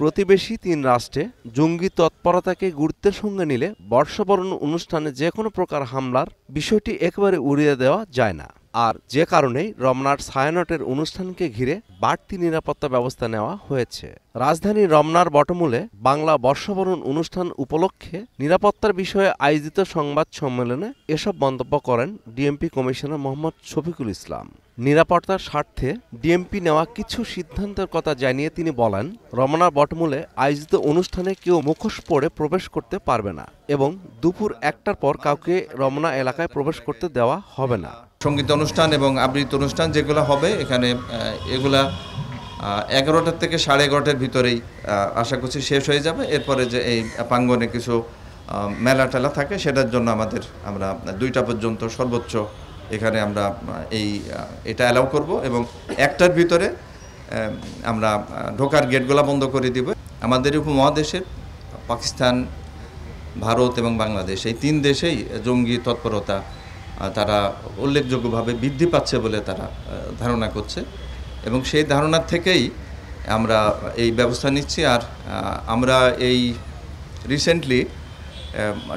প্রতিবেশী তিন রাষ্ট্রে জঙ্গি তৎপরতাকে গুরুত্বের সঙ্গে নিলে বর্ষবরণ অনুষ্ঠানে যে কোনো প্রকার হামলার বিষয়টি একেবারে উড়িয়ে দেওয়া যায় না আর যে কারণেই রমনার ছায়ানটের অনুষ্ঠানকে ঘিরে বাড়তি নিরাপত্তা ব্যবস্থা নেওয়া হয়েছে রাজধানী রমনার বটমূলে বাংলা বর্ষবরণ অনুষ্ঠান উপলক্ষে নিরাপত্তার বিষয়ে আয়োজিত সংবাদ সম্মেলনে এসব মন্তব্য করেন ডিএমপি কমিশনার মোহাম্মদ শফিকুল ইসলাম নিরাপত্তার স্বার্থে ডিএমপি নেওয়া কিছু সিদ্ধান্তের কথা জানিয়ে তিনি বলেন রমনা বটমূলে আয়োজিত অনুষ্ঠানে কেউ মুখোশ পরে প্রবেশ করতে পারবে না এবং দুপুর একটার পর কাউকে রমনা এলাকায় প্রবেশ করতে দেওয়া হবে না সঙ্গীত অনুষ্ঠান এবং আবৃত্তি অনুষ্ঠান যেগুলো হবে এখানে এগুলা এগারোটার থেকে সাড়ে এগারোটার ভিতরেই আশা করছি শেষ হয়ে যাবে এরপরে যে এই প্রাঙ্গনে কিছু মেলা টেলা থাকে সেটার জন্য আমাদের আমরা দুইটা পর্যন্ত সর্বোচ্চ এখানে আমরা এই এটা অ্যালাউ করব এবং একটার ভিতরে আমরা ঢোকার গেটগুলো বন্ধ করে দিব আমাদের উপমহাদেশের পাকিস্তান ভারত এবং বাংলাদেশ এই তিন দেশেই জঙ্গি তৎপরতা তারা উল্লেখযোগ্যভাবে বৃদ্ধি পাচ্ছে বলে তারা ধারণা করছে এবং সেই ধারণার থেকেই আমরা এই ব্যবস্থা নিচ্ছি আর আমরা এই রিসেন্টলি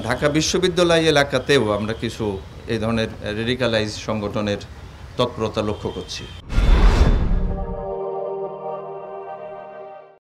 ঢাকা বিশ্ববিদ্যালয় এলাকাতেও আমরা কিছু এই ধরনের রেডিকালাইজ সংগঠনের তৎপরতা লক্ষ্য করছি